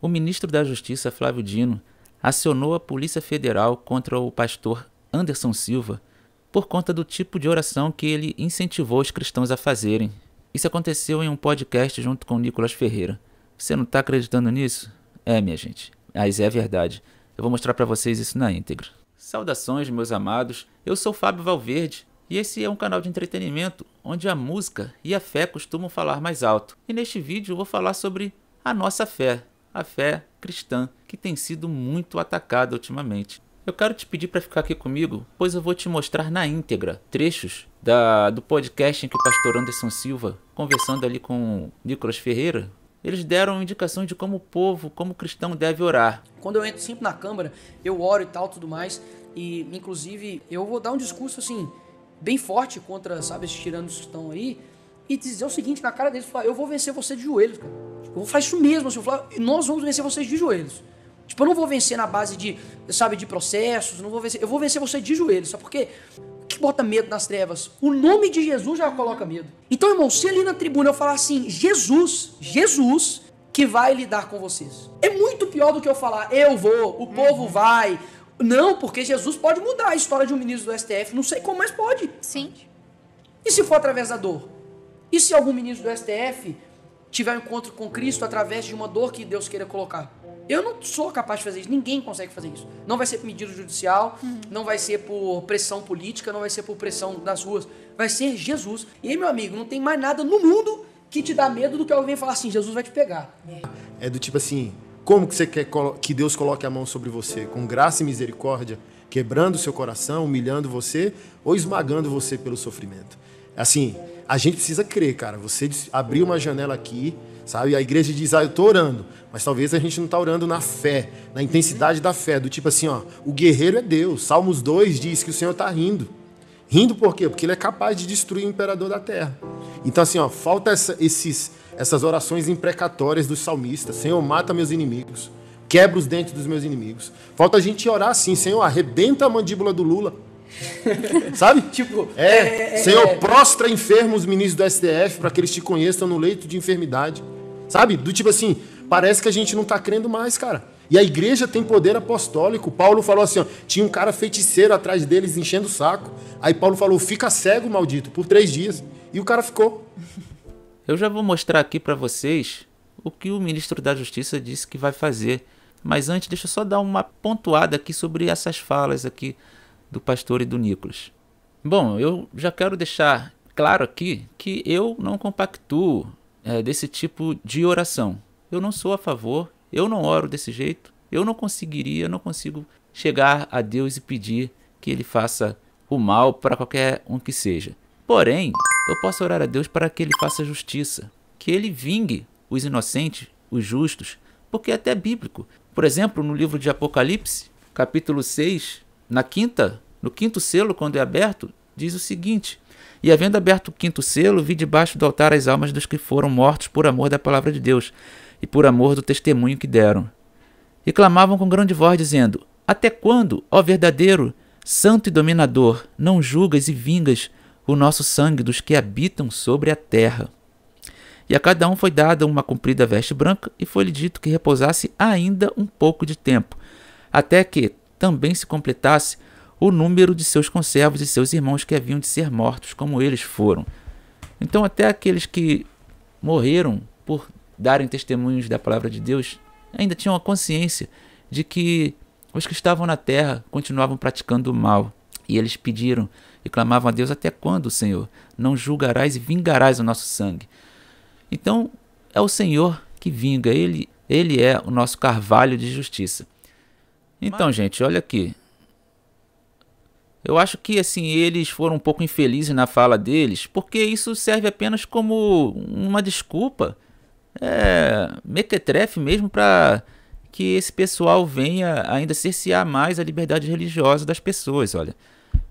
o ministro da Justiça, Flávio Dino, acionou a Polícia Federal contra o pastor Anderson Silva por conta do tipo de oração que ele incentivou os cristãos a fazerem. Isso aconteceu em um podcast junto com Nicolas Ferreira. Você não está acreditando nisso? É, minha gente, mas ah, é verdade. Eu vou mostrar para vocês isso na íntegra. Saudações, meus amados. Eu sou Fábio Valverde e esse é um canal de entretenimento onde a música e a fé costumam falar mais alto. E neste vídeo eu vou falar sobre a nossa fé, a fé cristã, que tem sido muito atacada ultimamente. Eu quero te pedir para ficar aqui comigo, pois eu vou te mostrar na íntegra trechos da, do podcast em que o pastor Anderson Silva, conversando ali com Nicolas Ferreira, eles deram indicações de como o povo, como o cristão deve orar. Quando eu entro sempre na câmara, eu oro e tal, tudo mais, e inclusive eu vou dar um discurso assim, bem forte contra, sabe, esses tiranos que estão aí, e dizer o seguinte na cara deles, falar, eu vou vencer você de joelhos, cara. Tipo, eu vou falar isso mesmo, assim, falar, nós vamos vencer vocês de joelhos. Tipo, eu não vou vencer na base de, sabe, de processos, não vou vencer, eu vou vencer você de joelhos, sabe por quê? O que bota medo nas trevas? O nome de Jesus já coloca medo. Então, irmão, se ali na tribuna eu falar assim, Jesus, Jesus, que vai lidar com vocês. É muito pior do que eu falar, eu vou, o uhum. povo vai. Não, porque Jesus pode mudar a história de um ministro do STF, não sei como, mas pode. Sim. E se for através da dor? E se algum ministro do STF tiver um encontro com Cristo através de uma dor que Deus queira colocar. Eu não sou capaz de fazer isso, ninguém consegue fazer isso. Não vai ser por medida judicial, uhum. não vai ser por pressão política, não vai ser por pressão das ruas, vai ser Jesus. E aí, meu amigo, não tem mais nada no mundo que te dá medo do que alguém falar assim: Jesus vai te pegar. É do tipo assim: como que você quer que Deus coloque a mão sobre você? Com graça e misericórdia, quebrando seu coração, humilhando você ou esmagando você pelo sofrimento? Assim, a gente precisa crer, cara. Você abriu uma janela aqui, sabe? A igreja diz, ah, eu tô orando. Mas talvez a gente não tá orando na fé, na intensidade da fé. Do tipo assim, ó, o guerreiro é Deus. Salmos 2 diz que o Senhor tá rindo. Rindo por quê? Porque ele é capaz de destruir o imperador da terra. Então, assim, ó, falta essa, esses, essas orações imprecatórias dos salmistas. Senhor, mata meus inimigos. Quebra os dentes dos meus inimigos. Falta a gente orar assim, Senhor, arrebenta a mandíbula do Lula. Sabe? tipo, é, é, é Senhor, é, prostra enfermos ministros do STF para que eles te conheçam no leito de enfermidade. Sabe? Do tipo assim, parece que a gente não está crendo mais, cara. E a igreja tem poder apostólico. Paulo falou assim: ó, tinha um cara feiticeiro atrás deles enchendo o saco. Aí Paulo falou: fica cego, maldito, por três dias. E o cara ficou. Eu já vou mostrar aqui para vocês o que o ministro da Justiça disse que vai fazer. Mas antes, deixa eu só dar uma pontuada aqui sobre essas falas aqui do pastor e do Nicolas. Bom, eu já quero deixar claro aqui que eu não compactuo é, desse tipo de oração. Eu não sou a favor, eu não oro desse jeito, eu não conseguiria, eu não consigo chegar a Deus e pedir que Ele faça o mal para qualquer um que seja. Porém, eu posso orar a Deus para que Ele faça justiça, que Ele vingue os inocentes, os justos, porque é até bíblico. Por exemplo, no livro de Apocalipse, capítulo 6, na quinta, no quinto selo, quando é aberto, diz o seguinte: E havendo aberto o quinto selo, vi debaixo do altar as almas dos que foram mortos por amor da palavra de Deus e por amor do testemunho que deram. E clamavam com grande voz, dizendo: Até quando, ó verdadeiro, santo e dominador, não julgas e vingas o nosso sangue dos que habitam sobre a terra? E a cada um foi dada uma comprida veste branca, e foi-lhe dito que repousasse ainda um pouco de tempo, até que, também se completasse o número de seus conservos e seus irmãos que haviam de ser mortos, como eles foram. Então, até aqueles que morreram por darem testemunhos da palavra de Deus ainda tinham a consciência de que os que estavam na terra continuavam praticando o mal. E eles pediram e clamavam a Deus: Até quando, Senhor? Não julgarás e vingarás o nosso sangue. Então, é o Senhor que vinga, ele, ele é o nosso carvalho de justiça. Então, Mas... gente, olha aqui. Eu acho que assim eles foram um pouco infelizes na fala deles, porque isso serve apenas como uma desculpa, é, mequetrefe mesmo, para que esse pessoal venha ainda cercear mais a liberdade religiosa das pessoas. Olha,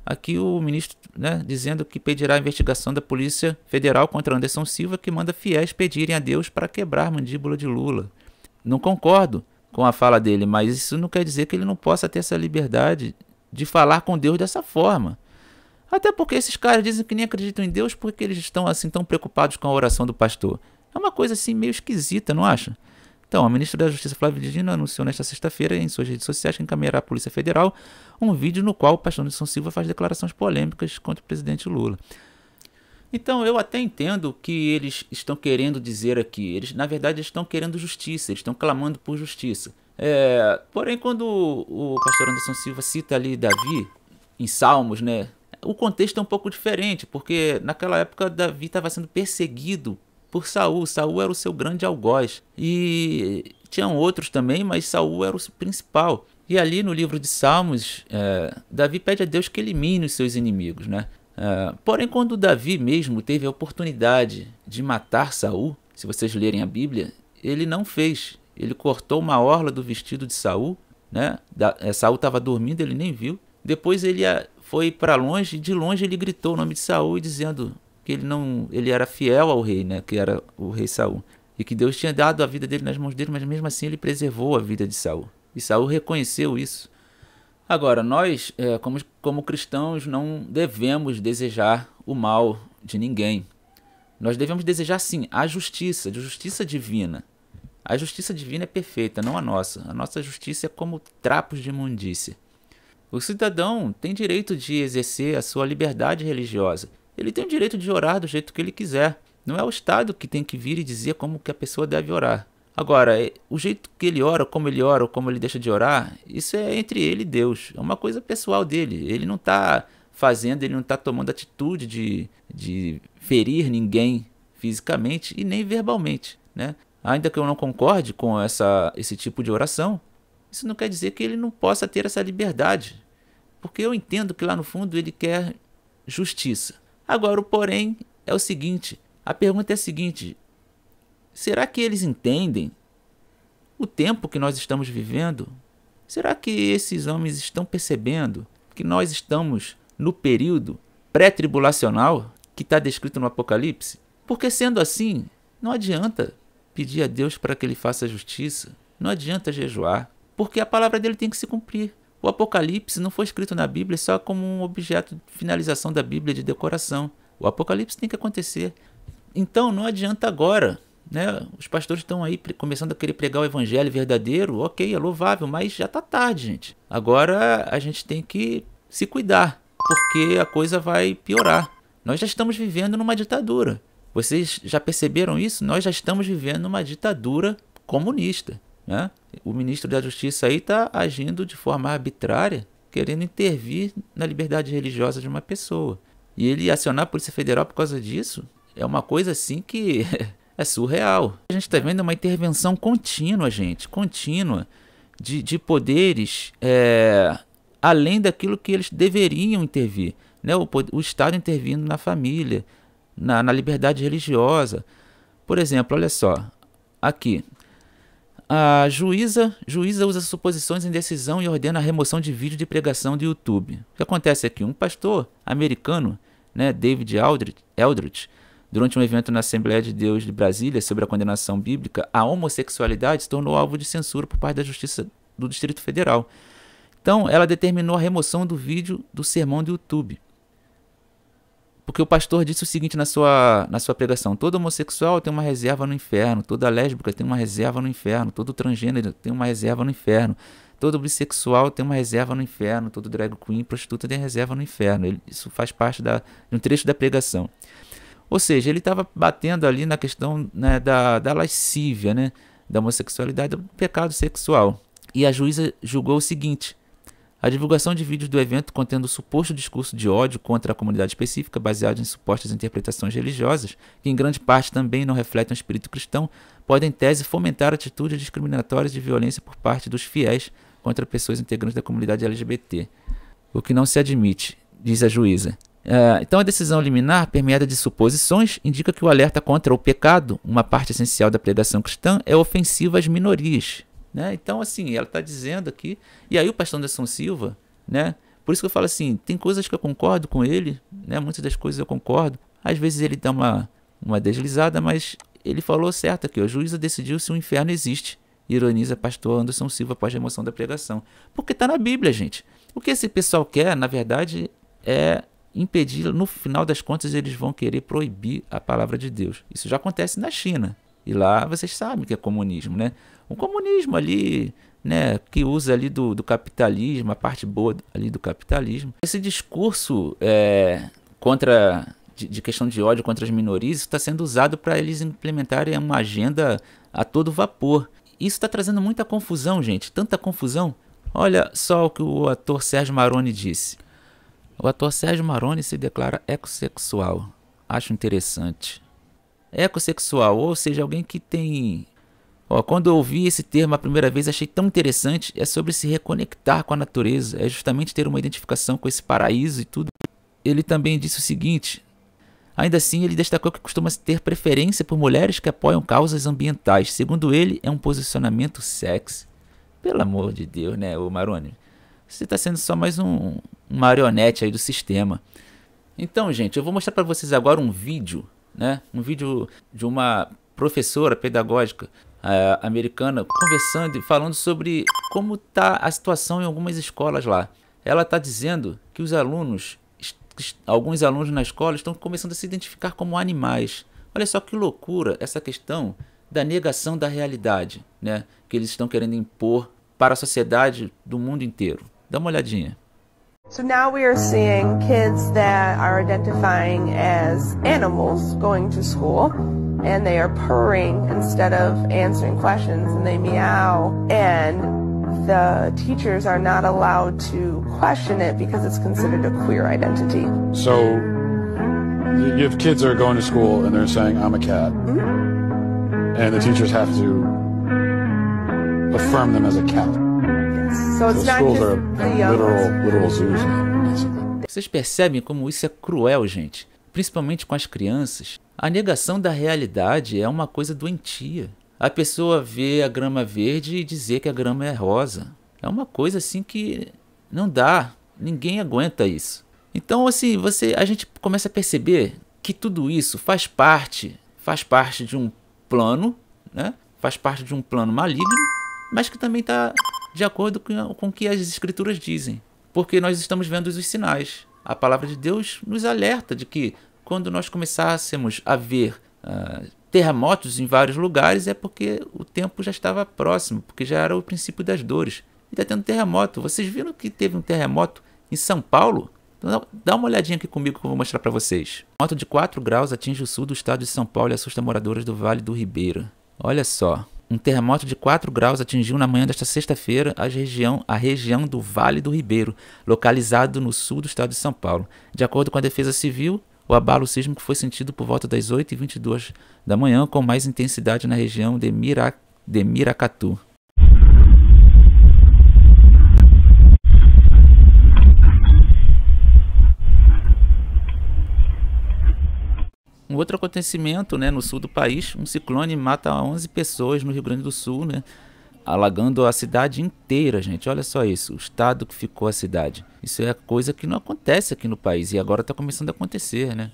aqui o ministro né, dizendo que pedirá a investigação da Polícia Federal contra Anderson Silva, que manda fiéis pedirem a Deus para quebrar mandíbula de Lula. Não concordo com a fala dele, mas isso não quer dizer que ele não possa ter essa liberdade de falar com Deus dessa forma. Até porque esses caras dizem que nem acreditam em Deus porque eles estão assim tão preocupados com a oração do pastor. É uma coisa assim meio esquisita, não acha? Então, a ministra da Justiça Flávia Dino anunciou nesta sexta-feira em suas redes sociais que encaminhará à Polícia Federal um vídeo no qual o pastor Nilson Silva faz declarações polêmicas contra o presidente Lula. Então eu até entendo o que eles estão querendo dizer aqui. Eles, na verdade, estão querendo justiça, eles estão clamando por justiça. É, porém, quando o, pastor Anderson Silva cita ali Davi em Salmos, né? O contexto é um pouco diferente, porque naquela época Davi estava sendo perseguido por Saul. Saul era o seu grande algoz. E tinham outros também, mas Saul era o principal. E ali no livro de Salmos, é, Davi pede a Deus que elimine os seus inimigos, né? Ah, porém, quando Davi mesmo teve a oportunidade de matar Saul, se vocês lerem a Bíblia, ele não fez. Ele cortou uma orla do vestido de Saul, né? Da, é, Saul estava dormindo, ele nem viu. Depois ele a, ah, foi para longe, e de longe ele gritou o nome de Saul, dizendo que ele não, ele era fiel ao rei, né? Que era o rei Saul e que Deus tinha dado a vida dele nas mãos dele, mas mesmo assim ele preservou a vida de Saul. E Saul reconheceu isso. Agora, nós, é, como, como cristãos, não devemos desejar o mal de ninguém. Nós devemos desejar, sim, a justiça, a justiça divina. A justiça divina é perfeita, não a nossa. A nossa justiça é como trapos de imundícia. O cidadão tem direito de exercer a sua liberdade religiosa. Ele tem o direito de orar do jeito que ele quiser. Não é o Estado que tem que vir e dizer como que a pessoa deve orar. Agora, é, o jeito que ele ora, como ele ora, ou como ele deixa de orar, isso é entre ele e Deus. É uma coisa pessoal dele. Ele não está fazendo, ele não está tomando atitude de, de ferir ninguém fisicamente e nem verbalmente. Né? Ainda que eu não concorde com essa, esse tipo de oração, isso não quer dizer que ele não possa ter essa liberdade. Porque eu entendo que lá no fundo ele quer justiça. Agora, o porém é o seguinte: a pergunta é a seguinte: Será que eles entendem o tempo que nós estamos vivendo? Será que esses homens estão percebendo que nós estamos no período pré-tribulacional que está descrito no Apocalipse? Porque sendo assim, não adianta pedir a Deus para que ele faça justiça, não adianta jejuar, porque a palavra dele tem que se cumprir. O Apocalipse não foi escrito na Bíblia só como um objeto de finalização da Bíblia de decoração. O Apocalipse tem que acontecer. Então não adianta agora né? Os pastores estão aí começando a querer pregar o evangelho verdadeiro, ok, é louvável, mas já está tarde, gente. Agora a gente tem que se cuidar, porque a coisa vai piorar. Nós já estamos vivendo numa ditadura. Vocês já perceberam isso? Nós já estamos vivendo numa ditadura comunista. Né? O ministro da Justiça aí está agindo de forma arbitrária, querendo intervir na liberdade religiosa de uma pessoa. E ele acionar a Polícia Federal por causa disso é uma coisa assim que é surreal. A gente está vendo uma intervenção contínua, gente, contínua, de, de poderes é, além daquilo que eles deveriam intervir. Né? O, o Estado intervindo na família, na, na liberdade religiosa. Por exemplo, olha só, aqui. A juíza, juíza usa suposições em decisão e ordena a remoção de vídeo de pregação do YouTube. O que acontece aqui? Um pastor americano, né, David Aldrich, Eldridge, Durante um evento na Assembleia de Deus de Brasília sobre a condenação bíblica, a homossexualidade se tornou alvo de censura por parte da Justiça do Distrito Federal. Então, ela determinou a remoção do vídeo do sermão do YouTube. Porque o pastor disse o seguinte na sua, na sua pregação: todo homossexual tem uma reserva no inferno, toda lésbica tem uma reserva no inferno, todo transgênero tem uma reserva no inferno, todo bissexual tem uma reserva no inferno, todo drag queen, prostituta tem reserva no inferno. Ele, isso faz parte da, de um trecho da pregação. Ou seja, ele estava batendo ali na questão né, da, da lascívia, né, da homossexualidade, do pecado sexual. E a juíza julgou o seguinte: a divulgação de vídeos do evento contendo suposto discurso de ódio contra a comunidade específica, baseado em supostas interpretações religiosas, que em grande parte também não refletem o espírito cristão, pode, em tese, fomentar atitudes discriminatórias de violência por parte dos fiéis contra pessoas integrantes da comunidade LGBT. O que não se admite, diz a juíza. Eh, então, a decisão liminar, permeada de suposições, indica que o alerta contra o pecado, uma parte essencial da pregação cristã, é ofensiva às minorias. Né? Então, assim, ela está dizendo aqui. E aí, o pastor Anderson Silva, né? por isso que eu falo assim: tem coisas que eu concordo com ele, né? muitas das coisas eu concordo. Às vezes ele dá uma, uma deslizada, mas ele falou certo aqui: o juízo decidiu se o inferno existe. Ironiza pastor Anderson Silva após a emoção da pregação. Porque está na Bíblia, gente. O que esse pessoal quer, na verdade, é impedir no final das contas eles vão querer proibir a palavra de Deus. Isso já acontece na China. E lá vocês sabem que é comunismo, né? O comunismo ali, né, que usa ali do, do capitalismo, a parte boa ali do capitalismo. Esse discurso é, contra de, de, questão de ódio contra as minorias está sendo usado para eles implementarem uma agenda a todo vapor. Isso está trazendo muita confusão, gente, tanta confusão. Olha só o que o ator Sérgio Maroni disse. O ator Sérgio Maroni se declara ecossexual. Acho interessante. Ecossexual, ou seja, alguém que tem. quando eu ouvi esse termo a primeira vez, achei tão interessante. É sobre se reconectar com a natureza. É justamente ter uma identificação com esse paraíso e tudo. Ele também disse o seguinte: Ainda assim, ele destacou que costuma ter preferência por mulheres que apoiam causas ambientais. Segundo ele, é um posicionamento sexy. Pelo amor de Deus, né, o Maroni? Você está sendo só mais um, um marionete aí do sistema. Então, gente, eu vou mostrar para vocês agora um vídeo, né? Um vídeo de uma professora pedagógica uh, americana conversando e falando sobre como está a situação em algumas escolas lá. Ela está dizendo que os alunos, alguns alunos na escola estão começando a se identificar como animais. Olha só que loucura essa questão da negação da realidade, né? Que eles estão querendo impor para a sociedade do mundo inteiro. Dá uma olhadinha. So now we are seeing kids that are identifying as animals going to school and they are purring instead of answering questions and they meow and the teachers are not allowed to question it because it's considered a queer identity. So you have kids that are going to school and they're saying I'm a cat. Mm -hmm. And the teachers have to affirm them as a cat. Né? Vocês percebem como isso é cruel, gente? Principalmente com as crianças. A negação da realidade é uma coisa doentia. A pessoa vê a grama verde e dizer que a grama é rosa. É uma coisa assim que não dá. Ninguém aguenta isso. Então, assim, você, a gente começa a perceber que tudo isso faz parte, faz parte de um plano, né? Faz parte de um plano maligno, mas que também está de acordo com o que as Escrituras dizem, porque nós estamos vendo os sinais. A palavra de Deus nos alerta de que quando nós começássemos a ver uh, terremotos em vários lugares é porque o tempo já estava próximo, porque já era o princípio das dores. E está tendo terremoto. Vocês viram que teve um terremoto em São Paulo? Então, dá uma olhadinha aqui comigo que eu vou mostrar para vocês. Moto de 4 graus atinge o sul do estado de São Paulo e assusta moradores do Vale do Ribeira. Olha só. Um terremoto de 4 graus atingiu na manhã desta sexta-feira a região, a região do Vale do Ribeiro, localizado no sul do estado de São Paulo. De acordo com a Defesa Civil, o abalo sísmico foi sentido por volta das 8h22 da manhã, com mais intensidade na região de, de Miracatu. Um outro acontecimento, né, no sul do país, um ciclone mata 11 pessoas no Rio Grande do Sul, né, alagando a cidade inteira, gente. Olha só isso, o estado que ficou a cidade. Isso é coisa que não acontece aqui no país e agora está começando a acontecer, né?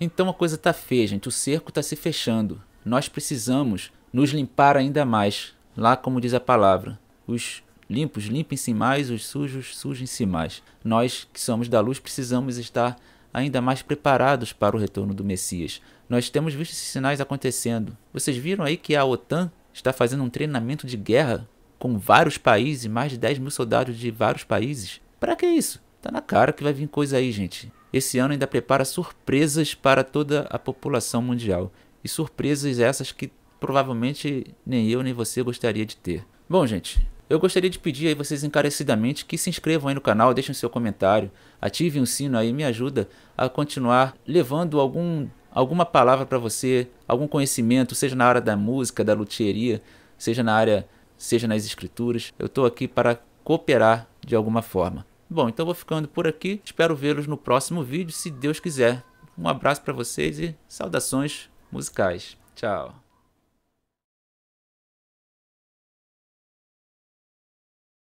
Então a coisa tá feia, gente. O cerco está se fechando. Nós precisamos nos limpar ainda mais. Lá como diz a palavra, os limpos limpem-se mais, os sujos sujem-se mais. Nós que somos da luz precisamos estar ainda mais preparados para o retorno do Messias. Nós temos visto esses sinais acontecendo. Vocês viram aí que a OTAN está fazendo um treinamento de guerra com vários países, mais de 10 mil soldados de vários países? Para que isso? Tá na cara que vai vir coisa aí, gente. Esse ano ainda prepara surpresas para toda a população mundial. E surpresas essas que provavelmente nem eu nem você gostaria de ter. Bom, gente, eu gostaria de pedir aí vocês encarecidamente que se inscrevam aí no canal, deixem seu comentário, ativem o sino aí, me ajuda a continuar levando algum, alguma palavra para você, algum conhecimento, seja na área da música, da luthieria, seja na área, seja nas escrituras. Eu estou aqui para cooperar de alguma forma. Bom, então vou ficando por aqui. Espero vê-los no próximo vídeo, se Deus quiser. Um abraço para vocês e saudações musicais. Tchau.